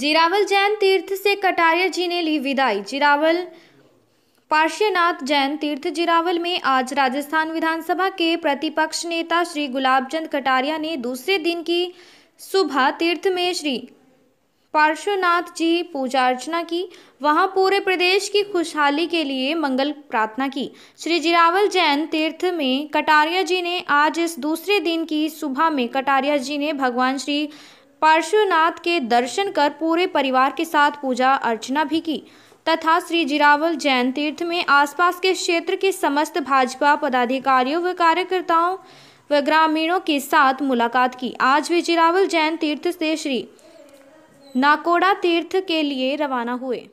जिरावल जैन तीर्थ से कटारिया जी ने ली विदाई जिरावल पार्श्वनाथ जैन तीर्थ जिरावल में आज राजस्थान विधानसभा के प्रतिपक्ष नेता श्री गुलाबचंद कटारिया ने दूसरे दिन की सुबह तीर्थ में श्री पार्श्वनाथ जी पूजा अर्चना की वहां पूरे प्रदेश की खुशहाली के लिए मंगल प्रार्थना की श्री जिरावल जैन तीर्थ में कटारिया जी ने आज इस दूसरे दिन की सुबह में कटारिया जी ने भगवान श्री पार्श्वनाथ के दर्शन कर पूरे परिवार के साथ पूजा अर्चना भी की तथा श्री जिरावल जैन तीर्थ में आसपास के क्षेत्र के समस्त भाजपा पदाधिकारियों व कार्यकर्ताओं व ग्रामीणों के साथ मुलाकात की आज वे जिरावल जैन तीर्थ से श्री नाकोड़ा तीर्थ के लिए रवाना हुए